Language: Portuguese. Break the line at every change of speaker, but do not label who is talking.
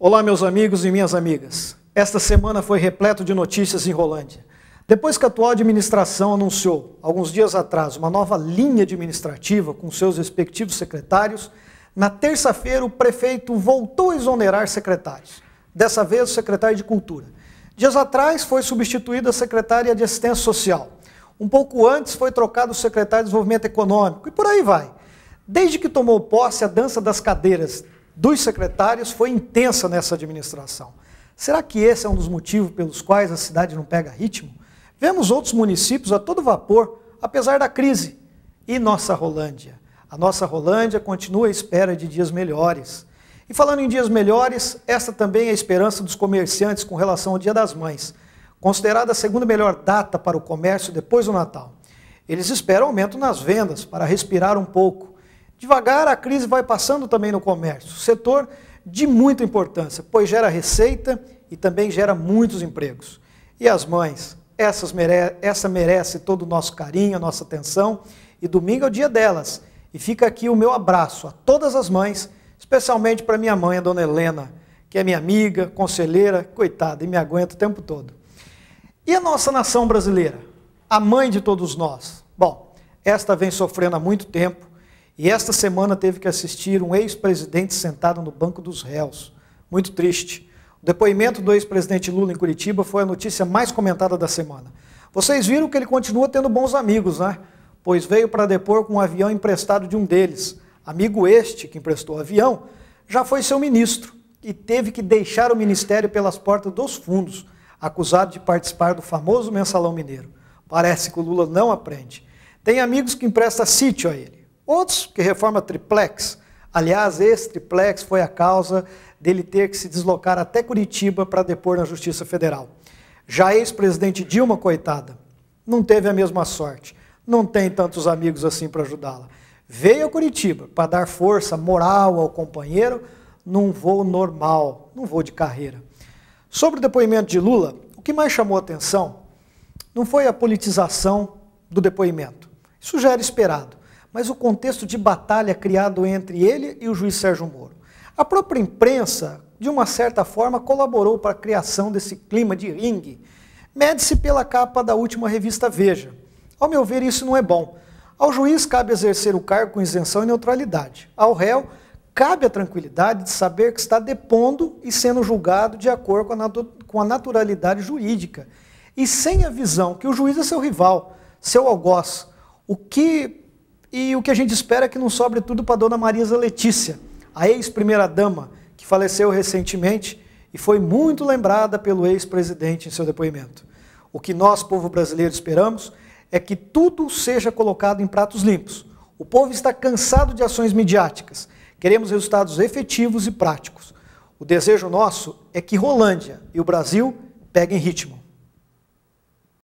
Olá, meus amigos e minhas amigas. Esta semana foi repleto de notícias em Rolândia. Depois que a atual administração anunciou, alguns dias atrás, uma nova linha administrativa com seus respectivos secretários, na terça-feira o prefeito voltou a exonerar secretários. Dessa vez, o secretário de Cultura. Dias atrás foi substituída a secretária de Assistência Social. Um pouco antes foi trocado o secretário de Desenvolvimento Econômico e por aí vai. Desde que tomou posse, a dança das cadeiras dos secretários foi intensa nessa administração. Será que esse é um dos motivos pelos quais a cidade não pega ritmo? Vemos outros municípios a todo vapor, apesar da crise. E nossa Rolândia? A nossa Rolândia continua à espera de dias melhores. E falando em dias melhores, esta também é a esperança dos comerciantes com relação ao Dia das Mães, considerada a segunda melhor data para o comércio depois do Natal. Eles esperam aumento nas vendas para respirar um pouco. Devagar, a crise vai passando também no comércio, setor de muita importância, pois gera receita e também gera muitos empregos. E as mães, essas mere essa merece todo o nosso carinho, a nossa atenção, e domingo é o dia delas. E fica aqui o meu abraço a todas as mães, especialmente para minha mãe, a dona Helena, que é minha amiga, conselheira, coitada, e me aguenta o tempo todo. E a nossa nação brasileira, a mãe de todos nós? Bom, esta vem sofrendo há muito tempo e esta semana teve que assistir um ex-presidente sentado no banco dos réus. Muito triste. O depoimento do ex-presidente Lula em Curitiba foi a notícia mais comentada da semana. Vocês viram que ele continua tendo bons amigos, né? Pois veio para depor com um avião emprestado de um deles. Amigo este, que emprestou o avião, já foi seu ministro e teve que deixar o ministério pelas portas dos fundos, acusado de participar do famoso mensalão mineiro. Parece que o Lula não aprende. Tem amigos que empresta sítio a ele. Outros que reforma triplex. Aliás, esse triplex foi a causa dele ter que se deslocar até Curitiba para depor na Justiça Federal. Já ex-presidente Dilma, coitada, não teve a mesma sorte. Não tem tantos amigos assim para ajudá-la. Veio a Curitiba para dar força moral ao companheiro num voo normal, num voo de carreira. Sobre o depoimento de Lula, o que mais chamou atenção não foi a politização do depoimento. Isso já era esperado mas o contexto de batalha criado entre ele e o juiz Sérgio Moro. A própria imprensa, de uma certa forma, colaborou para a criação desse clima de ringue. Mede-se pela capa da última revista Veja. Ao meu ver, isso não é bom. Ao juiz cabe exercer o cargo com isenção e neutralidade. Ao réu, cabe a tranquilidade de saber que está depondo e sendo julgado de acordo com a naturalidade jurídica. E sem a visão que o juiz é seu rival, seu algoz. O que e o que a gente espera é que não sobre tudo para Dona Marisa Letícia, a ex-primeira-dama, que faleceu recentemente e foi muito lembrada pelo ex-presidente em seu depoimento. O que nós, povo brasileiro, esperamos é que tudo seja colocado em pratos limpos. O povo está cansado de ações midiáticas. Queremos resultados efetivos e práticos. O desejo nosso é que Rolândia e o Brasil peguem ritmo.